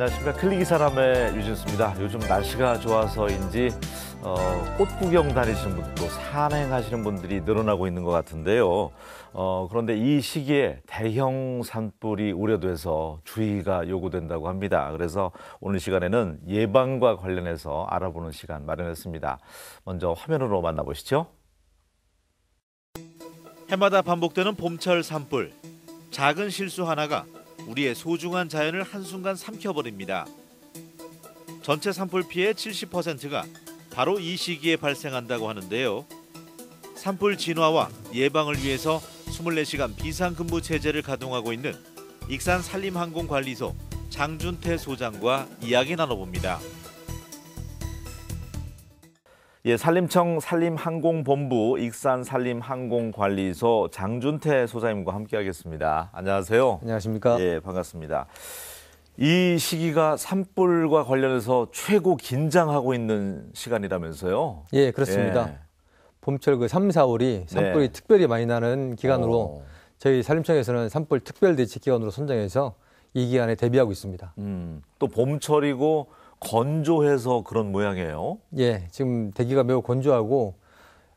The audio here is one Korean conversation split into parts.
안녕하십니까 클릭이 사람의 유진수입니다. 요즘 날씨가 좋아서인지 어, 꽃 구경 다니시는 분, 또 산행하시는 분들이 늘어나고 있는 것 같은데요. 어, 그런데 이 시기에 대형 산불이 우려돼서 주의가 요구된다고 합니다. 그래서 오늘 시간에는 예방과 관련해서 알아보는 시간 마련했습니다. 먼저 화면으로 만나보시죠. 해마다 반복되는 봄철 산불. 작은 실수 하나가 우리의 소중한 자연을 한순간 삼켜버립니다. 전체 산불 피해 70%가 바로 이 시기에 발생한다고 하는데요. 산불 진화와 예방을 위해서 24시간 비상근무 체제를 가동하고 있는 익산 산림항공관리소 장준태 소장과 이야기 나눠봅니다. 예, 산림청 산림항공본부 익산 산림항공관리소 장준태 소장님과 함께하겠습니다. 안녕하세요. 안녕하십니까? 예, 반갑습니다. 이 시기가 산불과 관련해서 최고 긴장하고 있는 시간이라면서요? 예, 그렇습니다. 예. 봄철 그 3, 4월이 산불이 네. 특별히 많이 나는 기간으로 오. 어. 저희 산림청에서는 산불 특별 대책 기관으로 선정해서 이 기간에 대비하고 있습니다. 음, 또 봄철이고 건조해서 그런 모양이에요. 예, 지금 대기가 매우 건조하고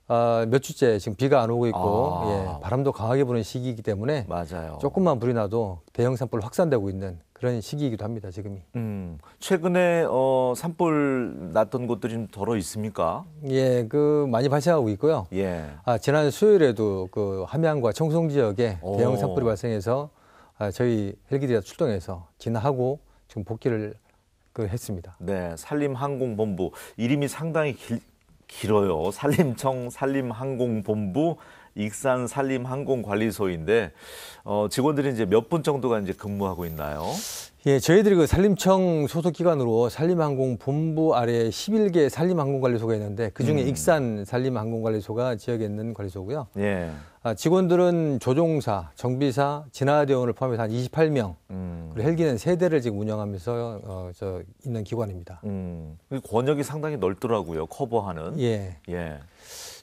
아, 몇 주째 지금 비가 안 오고 있고 아. 예, 바람도 강하게 부는 시기이기 때문에 맞아요. 조금만 불이 나도 대형 산불 확산되고 있는 그런 시기이기도 합니다. 지금이. 음, 최근에 어, 산불 났던 곳들이 좀 덜어 있습니까? 예, 그 많이 발생하고 있고요. 예. 아, 지난 수요일에도 그 함양과 청송 지역에 오. 대형 산불이 발생해서 아, 저희 헬기들이 출동해서 진화하고 지금 복귀를 그 했습니다. 네, 산림항공본부 이름이 상당히 길, 길어요. 산림청 산림항공본부 익산 산림항공관리소인데 어, 직원들이 이제 몇 분 정도가 이제 근무하고 있나요? 예, 저희들이 그 산림청 소속 기관으로 산림항공 본부 아래 11개 산림항공관리소가 있는데 그 중에 음. 익산 산림항공관리소가 지역에 있는 관리소고요. 예. 아, 직원들은 조종사, 정비사, 진화대원을 포함해서 한 28명, 음. 그리고 헬기는 세대를 지금 운영하면서 어, 저 있는 기관입니다. 음. 권역이 상당히 넓더라고요, 커버하는. 예. 예.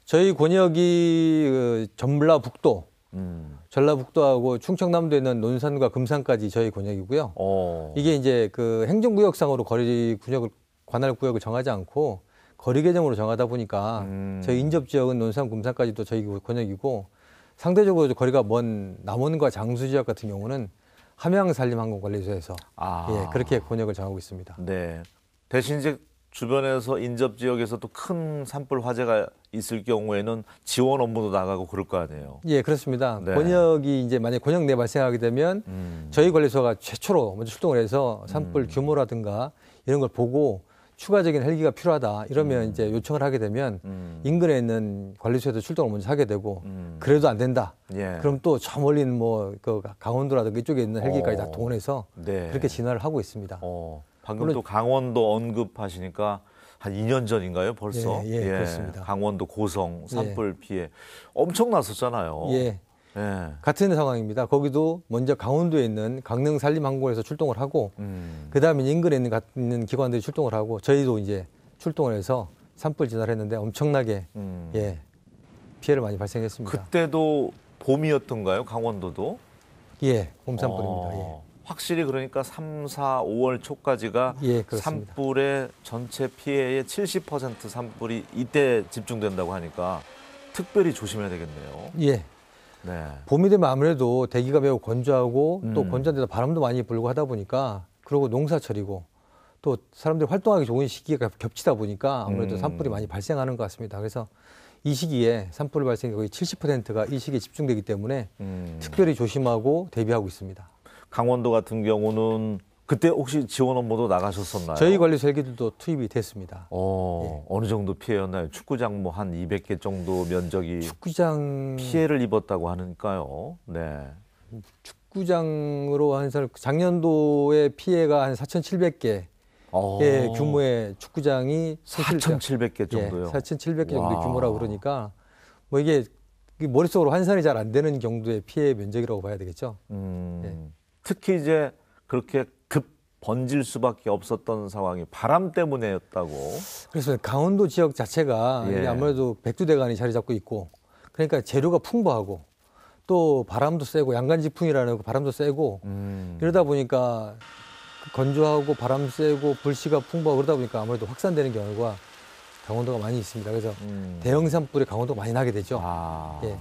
저희 권역이 그 전라북도, 음. 전라북도하고 충청남도에 있는 논산과 금산까지 저희 권역이고요. 오. 어. 이게 이제 그 행정구역상으로 거리 구역을 관할 구역을 정하지 않고 거리 개정으로 정하다 보니까 음. 저희 인접 지역은 논산, 금산까지도 저희 권역이고 상대적으로 거리가 먼 남원과 장수 지역 같은 경우는 함양산림항공관리소에서 아. 예, 그렇게 권역을 정하고 있습니다. 네. 대신 이제 주변에서 인접 지역에서 도큰 산불 화재가 있을 경우에는 지원 업무도 나가고 그럴 거 아니에요. 예, 그렇습니다. 네. 권역이 이제 만약 권역 내 발생하게 되면 음. 저희 관리소가 최초로 먼저 출동을 해서 산불 음. 규모라든가 이런 걸 보고 추가적인 헬기가 필요하다 이러면 음. 이제 요청을 하게 되면 음. 인근에 있는 관리소에서 출동을 먼저 하게 되고 음. 그래도 안 된다. 예. 그럼 또 저 멀리 뭐그 강원도라든가 이쪽에 있는 헬기까지 어. 다 동원해서 네. 그렇게 진화를 하고 있습니다. 어. 방금 또 강원도 언급하시니까 한 2년 전인가요? 벌써 예, 예, 예. 그렇습니다. 강원도 고성 예. 산불 피해 엄청 났었잖아요. 예. 네. 같은 상황입니다. 거기도 먼저 강원도에 있는 강릉 산림항공에서 출동을 하고 음. 그다음에 인근에 있는, 있는 기관들이 출동을 하고 저희도 이제 출동을 해서 산불 진화를 했는데 엄청나게 음. 예, 피해를 많이 발생했습니다. 그때도 봄이었던가요? 강원도도? 예, 봄 산불입니다. 어, 예. 확실히 그러니까 3, 4, 5월 초까지가 예, 산불의 전체 피해의 70% 산불이 이때 집중된다고 하니까 특별히 조심해야 되겠네요. 예, 네. 봄이 되면 아무래도 대기가 매우 건조하고 음. 또 건조한데다 바람도 많이 불고 하다 보니까 그리고 농사철이고 또 사람들이 활동하기 좋은 시기가 겹치다 보니까 아무래도 음. 산불이 많이 발생하는 것 같습니다. 그래서 이 시기에 산불 발생이 거의 70%가 이 시기에 집중되기 때문에 음. 특별히 조심하고 대비하고 있습니다. 강원도 같은 경우는 그때 혹시 지원 업무도 나가셨었나요? 저희 관리 설계들도 투입이 됐습니다. 어, 예. 어느 정도 피해였나요? 축구장 뭐 한 200개 정도 면적이 축구장 피해를 입었다고 하니까요. 네. 축구장으로 한 살, 작년도에 피해가 한 4,700개. 어. 예, 규모의 축구장이 4,700개 예, 정도요. 예, 4,700개 정도 규모라 그러니까 뭐 이게 그 머릿속으로 환산이 잘 안 되는 정도의 피해 면적이라고 봐야 되겠죠. 음, 예. 특히 이제 그렇게 번질 수밖에 없었던 상황이 바람 때문에였다고. 그래서 강원도 지역 자체가 예. 아무래도 백두대간이 자리 잡고 있고 그러니까 재료가 풍부하고 또 바람도 세고 양간지풍이라는 바람도 세고 음. 이러다 보니까 건조하고 바람 세고 불씨가 풍부하고 그러다 보니까 아무래도 확산되는 경우가 강원도가 많이 있습니다. 그래서 음. 대형 산불이 강원도 많이 나게 되죠. 아. 예.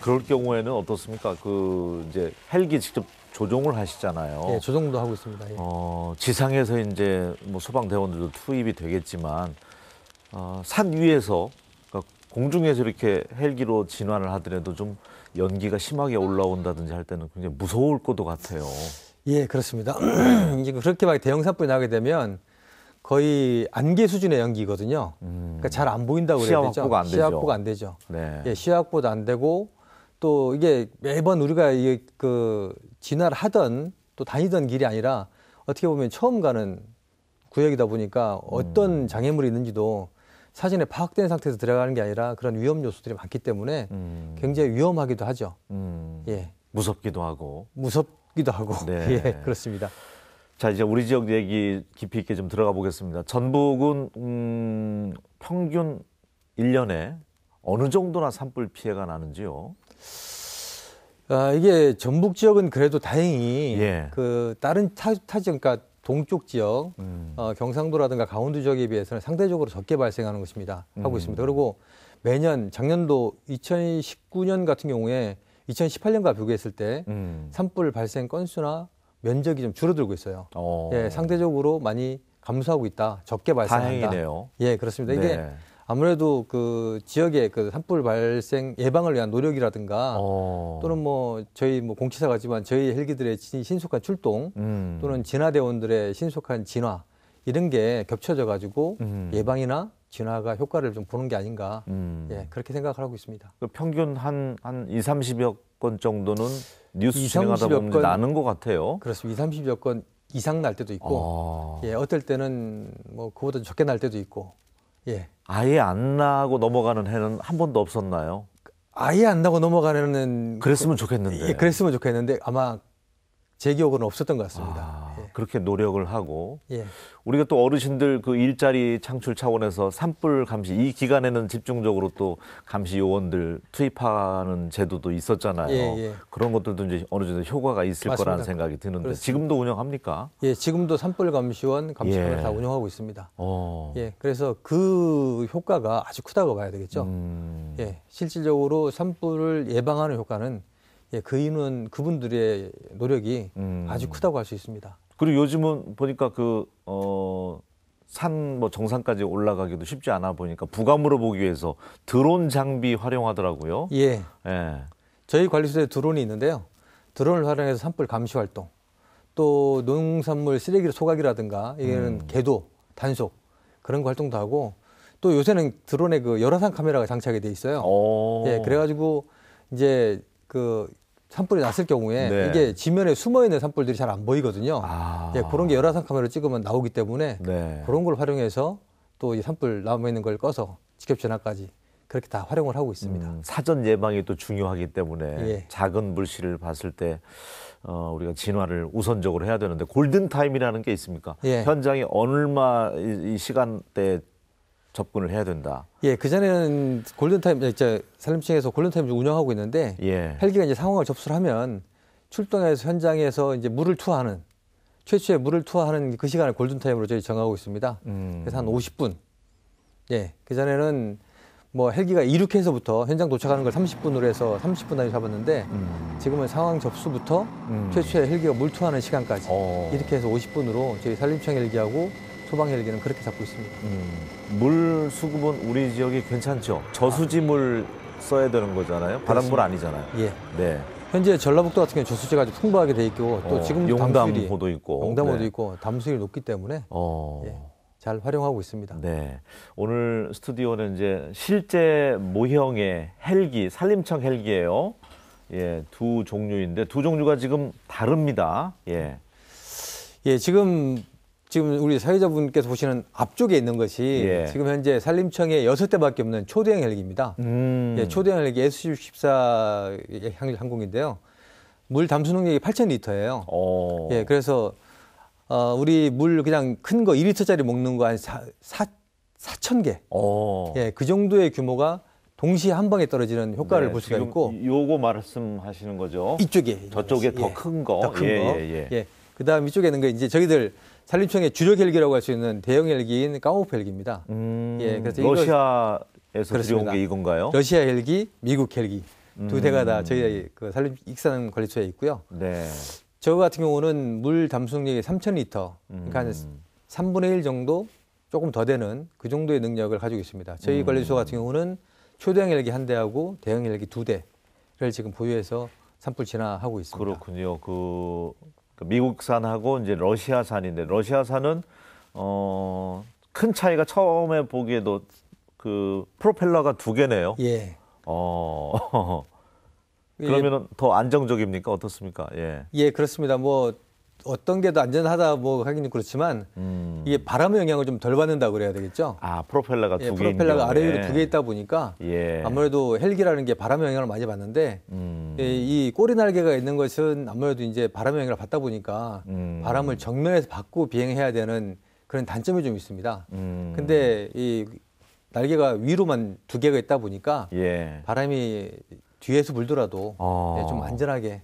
그럴 경우에는 어떻습니까? 그 이제 헬기 직접 조종을 하시잖아요. 예, 조종도 하고 있습니다. 예. 어, 지상에서 이제 뭐 소방대원들도 투입이 되겠지만 어, 산 위에서 그러니까 공중에서 이렇게 헬기로 진화를 하더라도 좀 연기가 심하게 올라온다든지 할 때는 굉장히 무서울 것도 같아요. 예, 그렇습니다. 이제 그렇게 막 대형 산불이 나게 되면 거의 안개 수준의 연기거든요. 그러니까 잘 안 보인다고 그래야 시야 죠 확보가 안 시야 확보가 안 되죠. 네. 예, 시야 확보도 안 되고 또 이게 매번 우리가 이그 진화를 하던 또 다니던 길이 아니라 어떻게 보면 처음 가는 구역이다 보니까 어떤 음. 장애물이 있는지도 사진에 파악된 상태에서 들어가는 게 아니라 그런 위험 요소들이 많기 때문에 음. 굉장히 위험하기도 하죠. 음. 예. 무섭기도 하고. 무섭기도 하고. 네. 예, 그렇습니다. 자 이제 우리 지역 얘기 깊이 있게 좀 들어가 보겠습니다. 전북은 음, 평균 1년에 어느 정도나 산불 피해가 나는지요? 아, 이게 전북 지역은 그래도 다행히 예. 그 다른 타, 타 지역, 그러니까 동쪽 지역, 음. 어, 경상도라든가 강원도 지역에 비해서는 상대적으로 적게 발생하는 것입니다. 하고 음. 있습니다. 그리고 매년 작년도 2019년 같은 경우에 2018년과 비교했을 때 음. 산불 발생 건수나 면적이 좀 줄어들고 있어요. 어. 예, 상대적으로 많이 감소하고 있다. 적게 발생한다. 다행이네요. 예, 그렇습니다. 이게 네. 아무래도 그 지역의 그 산불 발생 예방을 위한 노력이라든가 어. 또는 뭐 저희 뭐 공치사가지만 저희 헬기들의 신속한 출동 음. 또는 진화대원들의 신속한 진화 이런 게 겹쳐져 가지고 음. 예방이나 진화가 효과를 좀 보는 게 아닌가 음. 예, 그렇게 생각을 하고 있습니다. 그 평균 한, 한 2, 30여 건 정도는 뉴스 2, 진행하다 보면 건, 나는 것 같아요. 그렇습니다. 2, 30여 건 이상 날 때도 있고, 아. 예, 어떨 때는 뭐 그보다 적게 날 때도 있고, 예. 아예 안 나고 넘어가는 해는 한 번도 없었나요? 아예 안 나고 넘어가는 그랬으면 좋겠는데. 예, 그랬으면 좋겠는데 아마 제 기억은 없었던 것 같습니다. 아. 그렇게 노력을 하고 예. 우리가 또 어르신들 그 일자리 창출 차원에서 산불 감시 이 기간에는 집중적으로 또 감시 요원들 투입하는 제도도 있었잖아요. 예, 예. 그런 것들도 이제 어느 정도 효과가 있을 맞습니다. 거라는 생각이 드는데 그렇습니다. 지금도 운영합니까? 예, 지금도 산불 감시원 감시원을 예. 다 운영하고 있습니다. 어. 예, 그래서 그 효과가 아주 크다고 봐야 되겠죠. 음. 예, 실질적으로 산불을 예방하는 효과는 예, 그 인원 그분들의 노력이 음. 아주 크다고 할 수 있습니다. 그리고 요즘은 보니까 그, 어, 산, 뭐 정상까지 올라가기도 쉽지 않아 보니까 부감으로 보기 위해서 드론 장비 활용하더라고요. 예. 예. 저희 관리소에 드론이 있는데요. 드론을 활용해서 산불 감시 활동, 또 농산물 쓰레기 소각이라든가, 이게는 음. 개도, 단속, 그런 거 활동도 하고, 또 요새는 드론에 그 열화상 카메라가 장착이 돼 있어요. 오. 어. 예, 그래가지고 이제 그 산불이 났을 경우에 네. 이게 지면에 숨어 있는 산불들이 잘 안 보이거든요. 아. 예, 그런 게 열화상 카메라로 찍으면 나오기 때문에 네. 그런 걸 활용해서 또 이 산불 남아 있는 걸 꺼서 직접 전화까지 그렇게 다 활용을 하고 있습니다. 음, 사전 예방이 또 중요하기 때문에 예. 작은 불씨를 봤을 때 어, 우리가 진화를 우선적으로 해야 되는데 골든 타임이라는 게 있습니까? 예. 현장이 얼마 이, 이 시간대 에 접근을 해야 된다. 예, 그 전에는 골든타임 이제 산림청에서 골든타임 운영하고 있는데 예. 헬기가 이제 상황을 접수를 하면 출동해서 현장에서 이제 물을 투하하는 최초의 물을 투하하는 그 시간을 골든타임으로 저희 정하고 있습니다. 음. 그래서 한 50분. 예, 그 전에는 뭐 헬기가 이륙해서부터 현장 도착하는 걸 30분으로 해서 30분 단위 잡았는데 음. 지금은 상황 접수부터 음. 최초의 헬기가 물투하는 시간까지 어. 이렇게 해서 50분으로 저희 산림청 헬기하고 소방헬기는 그렇게 잡고 있습니다. 음, 물 수급은 우리 지역이 괜찮죠? 저수지물 아. 써야 되는 거잖아요. 바닷물 아니잖아요. 예. 네. 현재 전라북도 같은 경우 저수지가 아주 풍부하게 돼 있고 또 어, 지금 용담호도 있고 용담호도 네. 있고 담수율이 높기 때문에 어. 예, 잘 활용하고 있습니다. 네. 오늘 스튜디오는 이제 실제 모형의 헬기, 산림청 헬기예요. 예, 두 종류인데 두 종류가 지금 다릅니다. 예. 예, 지금 지금 우리 사회자분께서 보시는 앞쪽에 있는 것이 예. 지금 현재 산림청에 여섯 대밖에 없는 초대형 헬기입니다. 음. 예, 초대형 헬기 SU-14 항공인데요. 물 담수 능력이 8,000리터예요. 어. 예, 그래서 어, 우리 물 그냥 큰거 2리터짜리 먹는 거 한 4,000개. 어. 예, 그 정도의 규모가 동시에 한 방에 떨어지는 효과를 네, 볼 수가 있고. 요거 말씀하시는 거죠? 이쪽에. 저쪽에 더큰 예. 거. 더큰 예, 거. 예, 예. 예, 그다음 이쪽에 있는 거 이제 저희들 산림청의 주력 헬기라고 할 수 있는 대형 헬기인 까모프 헬기입니다. 음, 예, 그래서 러시아에서 들여온 게 이건가요? 러시아 헬기, 미국 헬기 두 음. 대가 다 저희 그 산림 익산 관리처에 있고요. 네. 저 같은 경우는 물 담수능력이 3,000리터, 그러니까 한 3분의 음. 1 정도 조금 더 되는 그 정도의 능력을 가지고 있습니다. 저희 음. 관리소 같은 경우는 초대형 헬기 한 대하고 대형 헬기 두 대를 지금 보유해서 산불 진화하고 있습니다. 그렇군요. 그 미국산하고 이제 러시아산인데 러시아산은 어, 큰 차이가 처음에 보기에도 그 프로펠러가 두 개네요. 예. 어. 예. 그러면은 더 안정적입니까? 어떻습니까? 예. 예, 그렇습니다. 뭐 어떤 게 더 안전하다 뭐 하기는 그렇지만 음. 이게 바람의 영향을 좀 덜 받는다 그래야 되겠죠. 아 프로펠러가 예, 두 개. 프로펠러가 아래 위로 두 개 있다 보니까 예. 아무래도 헬기라는 게 바람의 영향을 많이 받는데 음. 예, 이 꼬리 날개가 있는 것은 아무래도 이제 바람의 영향을 받다 보니까 음. 바람을 정면에서 받고 비행해야 되는 그런 단점이 좀 있습니다. 음. 근데 이 날개가 위로만 두 개가 있다 보니까 예. 바람이 뒤에서 불더라도 어. 좀 안전하게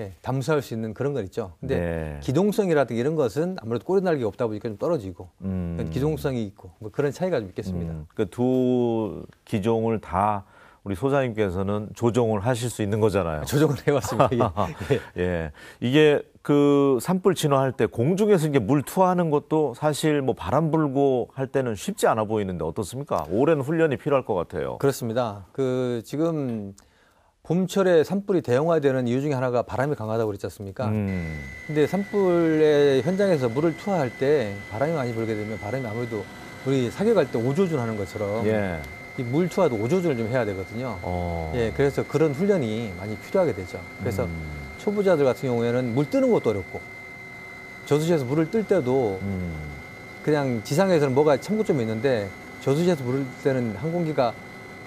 예, 담수할 수 있는 그런 건 있죠. 근데 네. 기동성이라든가 이런 것은 아무래도 꼬리날기 없다 보니까 좀 떨어지고 음. 기동성이 있고 뭐 그런 차이가 좀 있겠습니다. 음. 그두 기종을 다 우리 소장님께서는 조정을 하실 수 있는 거잖아요. 조정을 해왔습니다. 예. 예. 이게 그 산불 진화할 때 공중에서 이게 물 투하하는 것도 사실 뭐 바람 불고 할 때는 쉽지 않아 보이는데 어떻습니까? 오랜 훈련이 필요할 것 같아요. 그렇습니다. 그 지금 봄철에 산불이 대형화되는 이유 중에 하나가 바람이 강하다고 그랬지 않습니까? 음. 근데 산불의 현장에서 물을 투하할 때 바람이 많이 불게 되면 바람이 아무래도 우리 사격할 때 오조준 하는 것처럼 예. 이물 투하도 오조준을 좀 해야 되거든요. 어. 예, 그래서 그런 훈련이 많이 필요하게 되죠. 그래서 음. 초보자들 같은 경우에는 물 뜨는 것도 어렵고 저수지에서 물을 뜰 때도 음. 그냥 지상에서는 뭐가 참고점이 있는데 저수지에서 물을 때는 항공기가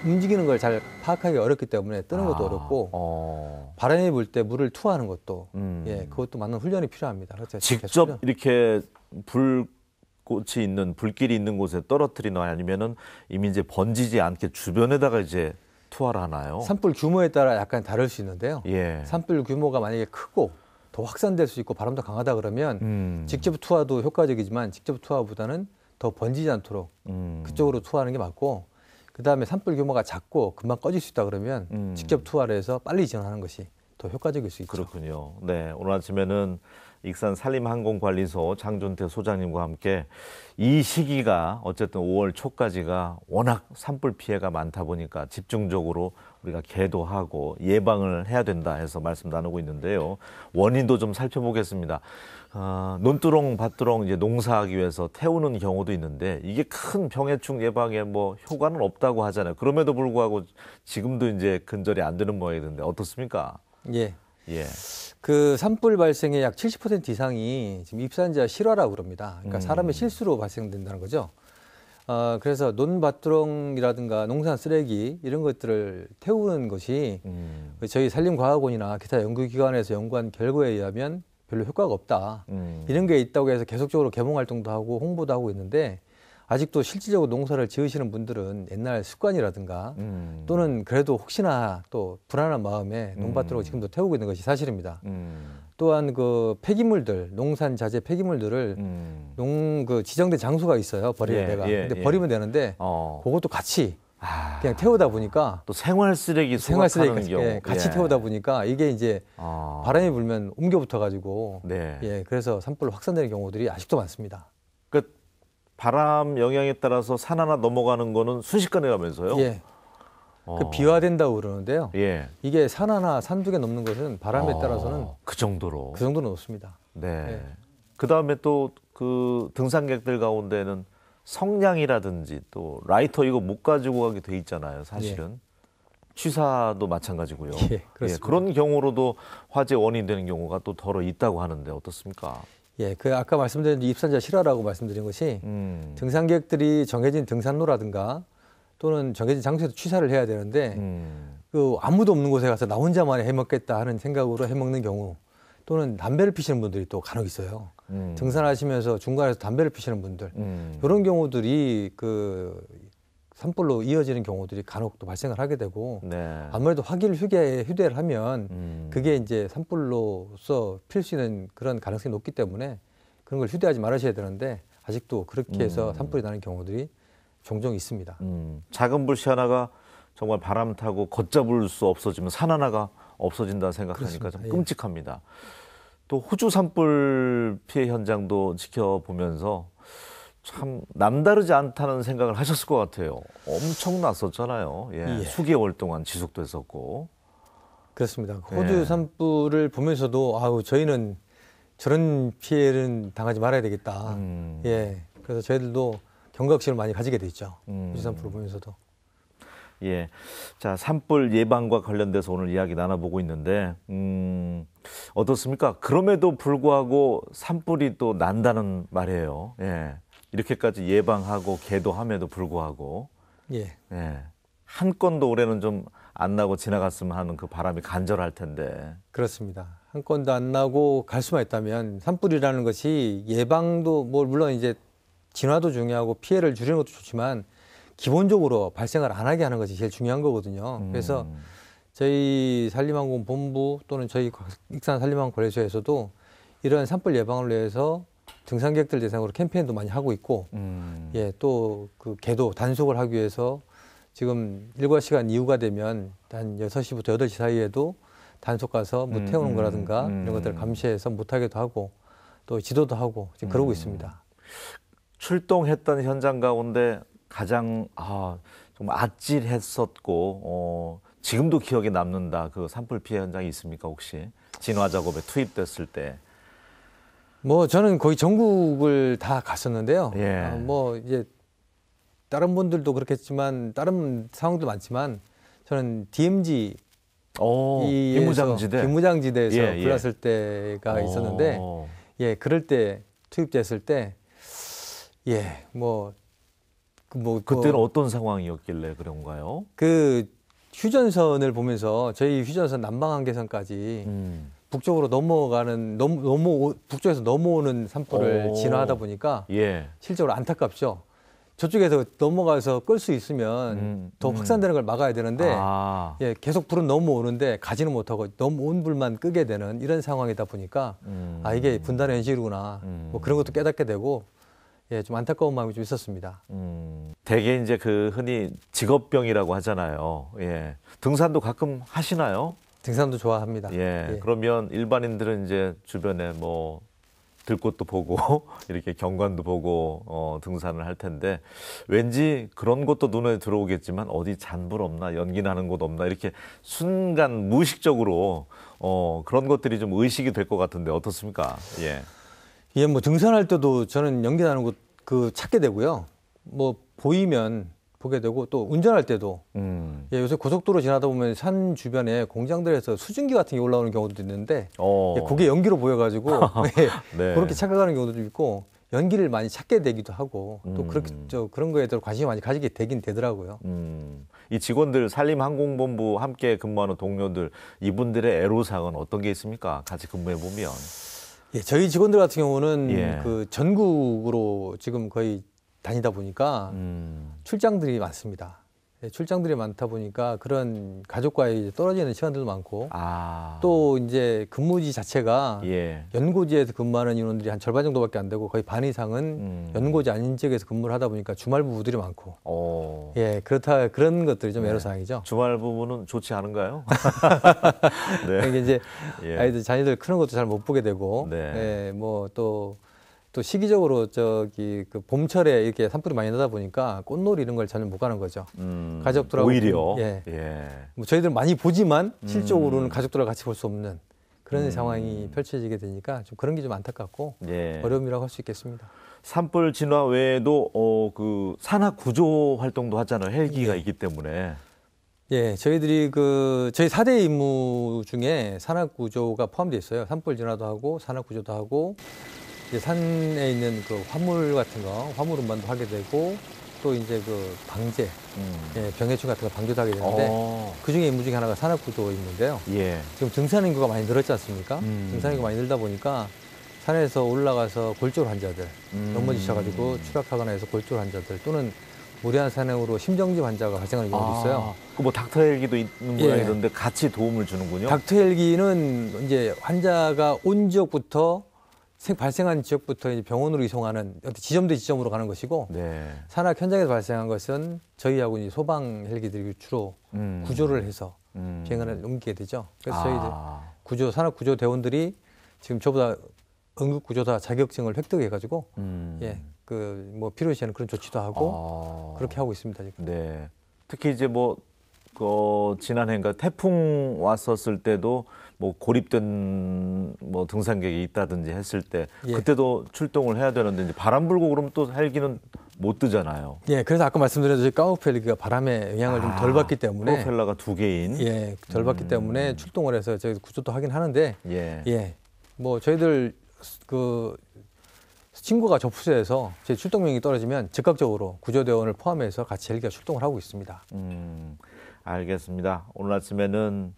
움직이는 걸 잘 파악하기 어렵기 때문에 뜨는 것도 아, 어렵고 어. 바람이 불 때 물을 투하는 것도 음. 예 그것도 맞는 훈련이 필요합니다. 그렇죠? 직접 훈련. 이렇게 불꽃이 있는 불길이 있는 곳에 떨어뜨리나 아니면은 이미 이제 번지지 않게 주변에다가 이제 투하를 하나요? 산불 규모에 따라 약간 다를 수 있는데요. 예. 산불 규모가 만약에 크고 더 확산될 수 있고 바람도 강하다 그러면 음. 직접 투하도 효과적이지만 직접 투하보다는 더 번지지 않도록 음. 그쪽으로 투하하는 게 맞고 그다음에 산불 규모가 작고 금방 꺼질 수 있다 그러면 음. 직접 투하를 해서 빨리 진화하는 것이 더 효과적일 수 있죠. 그렇군요. 네, 오늘 아침에는 익산 산림항공관리소 장준태 소장님과 함께 이 시기가 어쨌든 5월 초까지가 워낙 산불 피해가 많다 보니까 집중적으로 우리가 개도하고 예방을 해야 된다 해서 말씀 나누고 있는데요. 원인도 좀 살펴보겠습니다. 아, 논두렁 밭두렁 이제 농사하기 위해서 태우는 경우도 있는데 이게 큰 병해충 예방에 뭐 효과는 없다고 하잖아요. 그럼에도 불구하고 지금도 이제 근절이 안 되는 모양인데 어떻습니까? 예. 예. 그 산불 발생의 약 70% 이상이 지금 입산자 실화라고 그럽니다. 그러니까 음. 사람의 실수로 발생된다는 거죠. 어, 그래서 논밭두렁이라든가 농산 쓰레기 이런 것들을 태우는 것이 음. 저희 산림과학원이나 기타 연구기관에서 연구한 결과에 의하면 별로 효과가 없다. 음. 이런 게 있다고 해서 계속적으로 개봉 활동도 하고 홍보도 하고 있는데 아직도 실질적으로 농사를 지으시는 분들은 옛날 습관이라든가 음. 또는 그래도 혹시나 또 불안한 마음에 농밭으로 음. 지금도 태우고 있는 것이 사실입니다. 음. 또한 그 폐기물들, 농산 자재 폐기물들을 음. 농그 지정된 장소가 있어요 버리면 예, 데가. 예, 근데 예. 버리면 되는데 어. 그것도 같이 그냥 태우다 보니까 또 생활 쓰레기 생활 쓰레기 같이, 경우. 예, 같이 예. 태우다 보니까 이게 이제 아. 바람이 불면 옮겨 붙어 가지고 네. 예 그래서 산불로 확산되는 경우들이 아직도 많습니다. 그 바람 영향에 따라서 산 하나 넘어가는 거는 순식간에 가면서요. 예. 그 어. 비화된다고 그러는데요. 예. 이게 산 하나, 산 두 개 넘는 것은 바람에 어. 따라서는 그 정도로 그 정도는 높습니다. 네. 예. 그다음에 또 그 등산객들 가운데는 성냥이라든지또 라이터 이거 못 가지고 가게 돼 있잖아요. 예. 사실은 취사도 마찬가지고요. 예, 예, 그런 경우로도 화재 원인이 되는 경우가 또 덜어 있다고 하는데 어떻습니까? 예, 그 아까 말씀드린 입산자 실화라고 말씀드린 것이 음. 등산객들이 정해진 등산로라든가 또는 정해진 장소에서 취사를 해야 되는데 음. 그 아무도 없는 곳에 가서 나 혼자만 해먹겠다 하는 생각으로 해먹는 경우 또는 담배를 피시는 분들이 또 간혹 있어요. 음. 등산하시면서 중간에서 담배를 피시는 분들 음. 이런 경우들이 그 산불로 이어지는 경우들이 간혹 또 발생을 하게 되고 네. 아무래도 화기를 휴게 휴대를 하면 음. 그게 이제 산불로서 필 수 있는 그런 가능성이 높기 때문에 그런 걸 휴대하지 말아셔야 되는데 아직도 그렇게 해서 음. 산불이 나는 경우들이 종종 있습니다. 음. 작은 불씨 하나가 정말 바람 타고 걷잡을 수 없어지면 산 하나가 없어진다 는 생각하니까 좀 예. 끔찍합니다. 또 호주 산불 피해 현장도 지켜보면서 참 남다르지 않다는 생각을 하셨을 것 같아요. 엄청 났었잖아요. 예, 예. 수개월 동안 지속됐었고. 그렇습니다. 예. 호주 예. 산불을 보면서도 아우 저희는 저런 피해는 당하지 말아야 되겠다. 음. 예. 그래서 저희들도 경각심을 많이 가지게 되죠. 음. 호주 산불을 보면서도. 예. 자, 산불 예방과 관련돼서 오늘 이야기 나눠보고 있는데, 음, 어떻습니까? 그럼에도 불구하고 산불이 또 난다는 말이에요. 예. 이렇게까지 예방하고 계도함에도 불구하고. 예. 예. 한 건도 올해는 좀 안 나고 지나갔으면 하는 그 바람이 간절할 텐데. 그렇습니다. 한 건도 안 나고 갈 수만 있다면 산불이라는 것이 예방도 뭐 물론 이제 진화도 중요하고 피해를 줄이는 것도 좋지만 기본적으로 발생을 안 하게 하는 것이 제일 중요한 거거든요. 음. 그래서 저희 산림항공 본부 또는 저희 익산 산림항 관리소에서도 이런 산불 예방을 위해서 등산객들 대상으로 캠페인도 많이 하고 있고, 음. 예, 또 그 개도 단속을 하기 위해서 지금 일과 시간 이후가 되면 한 여섯 시부터 여덟 시 사이에도 단속 가서 못 뭐 음, 태우는 음, 거라든가 음, 이런 것들을 감시해서 못하게도 하고 또 지도도 하고 지금 그러고 음. 있습니다. 출동했던 현장 가운데 가장 아, 좀 아찔했었고 어, 지금도 기억에 남는다 그 산불 피해 현장이 있습니까 혹시 진화 작업에 투입됐을 때? 뭐 저는 거의 전국을 다 갔었는데요. 예. 아, 뭐 이제 다른 분들도 그렇겠지만 다른 상황도 많지만 저는 DMZ 오, 비무장지대 비무장지대에서 예, 예. 불났을 때가 있었는데 예 그럴 때 투입됐을 때예뭐 그 뭐 그때는 뭐 어떤 상황이었길래 그런가요? 그 휴전선을 보면서 저희 휴전선 남방한계선까지 음. 북쪽으로 넘어가는 넘, 넘어 북쪽에서 넘어오는 산불을 오. 진화하다 보니까 예. 실으로 안타깝죠. 저쪽에서 넘어가서 끌 수 있으면 음, 더 음. 확산되는 걸 막아야 되는데 아. 예, 계속 불은 넘어오는데 가지는 못하고 넘어온 불만 끄게 되는 이런 상황이다 보니까 음. 아 이게 분단의 현실이구나 뭐 음. 뭐 그런 것도 깨닫게 되고 예, 좀 안타까운 마음이 좀 있었습니다. 음, 대개 이제 그 흔히 직업병이라고 하잖아요. 예. 등산도 가끔 하시나요? 등산도 좋아합니다. 예, 예. 그러면 일반인들은 이제 주변에 뭐 들꽃도 보고 이렇게 경관도 보고 어, 등산을 할 텐데 왠지 그런 것도 눈에 들어오겠지만 어디 잔불 없나 연기 나는 곳 없나 이렇게 순간 무의식적으로 어, 그런 것들이 좀 의식이 될 것 같은데 어떻습니까? 예. 예, 뭐 등산할 때도 저는 연기나는 곳 그 찾게 되고요. 뭐 보이면 보게 되고 또 운전할 때도 음. 예, 요새 고속도로 지나다 보면 산 주변에 공장들에서 수증기 같은 게 올라오는 경우도 있는데 어. 예, 그게 연기로 보여가지고 예, 네. 그렇게 착각하는 경우도 있고 연기를 많이 찾게 되기도 하고 또 음. 그렇게 저 그런 거에 대해 관심이 많이 가지게 되긴 되더라고요. 음. 이 직원들 산림항공본부 함께 근무하는 동료들 이분들의 애로사항은 어떤 게 있습니까? 같이 근무해 보면. 예, 저희 직원들 같은 경우는 예. 그 전국으로 지금 거의 다니다 보니까 음. 출장들이 많습니다. 예, 출장들이 많다 보니까 그런 가족과의 떨어지는 시간들도 많고 아. 또 이제 근무지 자체가 예. 연고지에서 근무하는 인원들이 한 절반 정도밖에 안 되고 거의 반 이상은 음. 연고지 아닌 지역에서 근무를 하다 보니까 주말 부부들이 많고 오. 어. 예 그렇다 그런 것들이 좀 네. 애로사항이죠. 주말 부부는 좋지 않은가요? 네. 그러니까 이제 예. 아이들 자녀들 크는 것도 잘 못 보게 되고 네. 예, 뭐또 또 시기적으로 저기 그 봄철에 이렇게 산불이 많이 나다 보니까 꽃놀이 이런 걸 전혀 못 가는 거죠. 음, 가족들하고 오히려 예. 예. 뭐 저희들 많이 보지만 음. 실적으로는 음. 가족들하고 같이 볼 수 없는 그런 음. 상황이 펼쳐지게 되니까 좀 그런 게 좀 안타깝고 예. 어려움이라고 할 수 있겠습니다. 산불 진화 외에도 어, 그 산악 구조 활동도 하잖아요. 헬기가 예. 있기 때문에. 예, 저희들이 그 저희 사대 임무 중에 산악 구조가 포함되어 있어요. 산불 진화도 하고 산악 구조도 하고 그 산에 있는 그 화물 같은 거, 화물 운반도 하게 되고 또 이제 그 방제, 음. 예, 병해충 같은 거 방조도 하게 되는데 어. 그 중에 임무 중에 하나가 산악구도 있는데요. 예. 지금 등산 인구가 많이 늘었지 않습니까? 음. 등산 인구가 많이 늘다 보니까 산에서 올라가서 골절 환자들, 넘어지셔가지고 음. 추락하거나 해서 골절 환자들 또는 무리한 산행으로 심정지 환자가 발생하는 경우도 아. 있어요. 아, 그 그뭐 닥터 헬기도 있는 거야 예. 이런데 같이 도움을 주는군요. 닥터 헬기는 이제 환자가 온 지역부터 생, 발생한 지역부터 이제 병원으로 이송하는 지점대 지점으로 가는 것이고 네. 산악 현장에서 발생한 것은 저희하고 이제 소방 헬기들이 주로 음. 구조를 해서 음. 비행을 옮기게 되죠. 그래서 아. 저희 구조 산악 구조 대원들이 지금 저보다 응급 구조사 자격증을 획득해 가지고 음. 예. 그 뭐 필요시에는 그런 조치도 하고 아. 그렇게 하고 있습니다 지금. 네. 특히 이제 뭐 그 지난해인가 태풍 왔었을 때도 뭐 고립된 뭐 등산객이 있다든지 했을 때 예. 그때도 출동을 해야 되는데 이제 바람 불고 그러면 또 헬기는 못 뜨잖아요. 예, 그래서 아까 말씀드렸듯이 까우펠리가 바람의 영향을 아, 좀덜 받기 때문에 프로펠러가 두 개인 예, 덜 받기 음. 때문에 출동을 해서 저희 구조도 하긴 하는데 예. 예. 뭐 저희들 그 친구가 접수해서 제 출동 명이 떨어지면 즉각적으로 구조대원을 포함해서 같이 헬기가 출동을 하고 있습니다. 음, 알겠습니다. 오늘 아침에는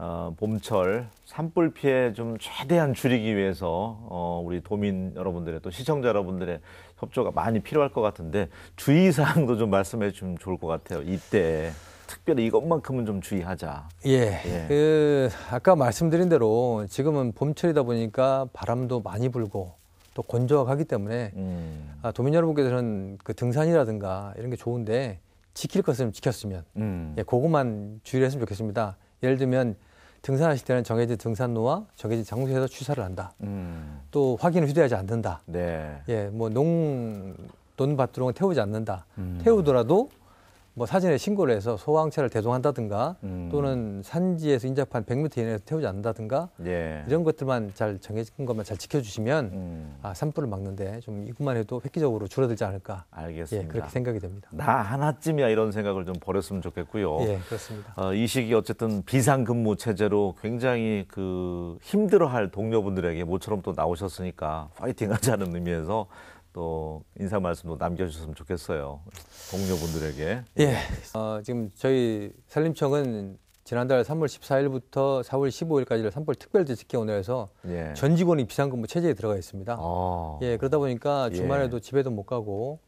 어, 봄철 산불 피해 좀 최대한 줄이기 위해서 어, 우리 도민 여러분들의 또 시청자 여러분들의 협조가 많이 필요할 것 같은데 주의사항도 좀 말씀해 주면 좋을 것 같아요. 이때 특별히 이것만큼은 좀 주의하자. 예. 예. 그 아까 말씀드린 대로 지금은 봄철이다 보니까 바람도 많이 불고 또 건조하기 때문에 음. 아, 도민 여러분께서는 그 등산이라든가 이런 게 좋은데 지킬 것은 지켰으면 음. 예, 그것만 주의를 했으면 좋겠습니다. 예를 들면 등산하실 때는 정해진 등산로와 정해진 장소에서 취사를 한다. 음. 또 확인을 휴대하지 않는다. 네. 예, 뭐 농, 돈밭두렁 태우지 않는다. 음. 태우더라도 뭐 사진에 신고를 해서 소방차를 대동한다든가 음. 또는 산지에서 인접한 100m 이내에서 태우지 않는다든가 예. 이런 것들만 잘 정해진 것만 잘 지켜주시면 음. 아, 산불을 막는데 좀 이것만 해도 획기적으로 줄어들지 않을까. 예, 알겠습니다. 예, 그렇게 생각이 됩니다. 나 하나쯤이야 이런 생각을 좀 버렸으면 좋겠고요. 예, 그렇습니다. 어, 이 시기 어쨌든 비상근무 체제로 굉장히 그 힘들어할 동료분들에게 모처럼 또 나오셨으니까 파이팅하자는 의미에서 또 인사 말씀도 남겨주셨으면 좋겠어요. 동료분들에게. 예. 어, 지금 저희 산림청은 지난달 3월 14일부터 4월 15일까지를 산불 특별대책기 오늘에서 예. 전 직원이 비상근무 체제에 들어가 있습니다. 아. 예, 그러다 보니까 예. 주말에도 예. 집에도 못 가고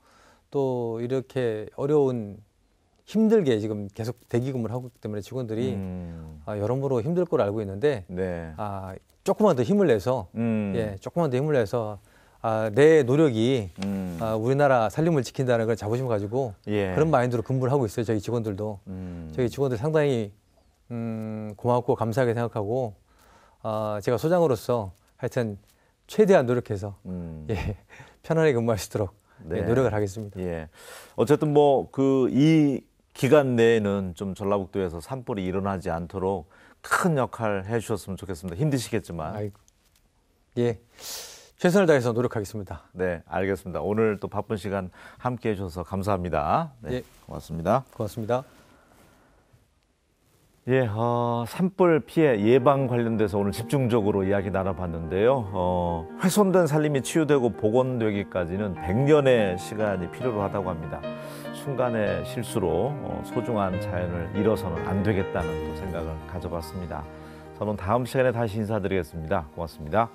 또 이렇게 어려운 힘들게 지금 계속 대기근무를 하고 있기 때문에 직원들이 음. 아, 여러모로 힘들 걸 알고 있는데 네. 아, 조금만 더 힘을 내서 음. 예, 조금만 더 힘을 내서 아, 내 노력이 음. 아, 우리나라 살림을 지킨다는 걸 자부심 가지고 예. 그런 마인드로 근무를 하고 있어요. 저희 직원들도 음. 저희 직원들 상당히 음, 고맙고 감사하게 생각하고 아, 제가 소장으로서 하여튼 최대한 노력해서 음. 예, 편안하게 근무할 수 있도록 예, 네. 예, 노력을 하겠습니다. 예. 어쨌든 뭐 그 이 기간 내에는 좀 전라북도에서 산불이 일어나지 않도록 큰 역할 해주셨으면 좋겠습니다. 힘드시겠지만. 아이고. 예. 최선을 다해서 노력하겠습니다. 네, 알겠습니다. 오늘 또 바쁜 시간 함께 해주셔서 감사합니다. 네, 예. 고맙습니다. 고맙습니다. 예, 어, 산불 피해 예방 관련돼서 오늘 집중적으로 이야기 나눠봤는데요. 어, 훼손된 산림이 치유되고 복원되기까지는 100년의 시간이 필요로 하다고 합니다. 순간의 실수로 어, 소중한 자연을 잃어서는 안 되겠다는 또 생각을 가져봤습니다. 저는 다음 시간에 다시 인사드리겠습니다. 고맙습니다.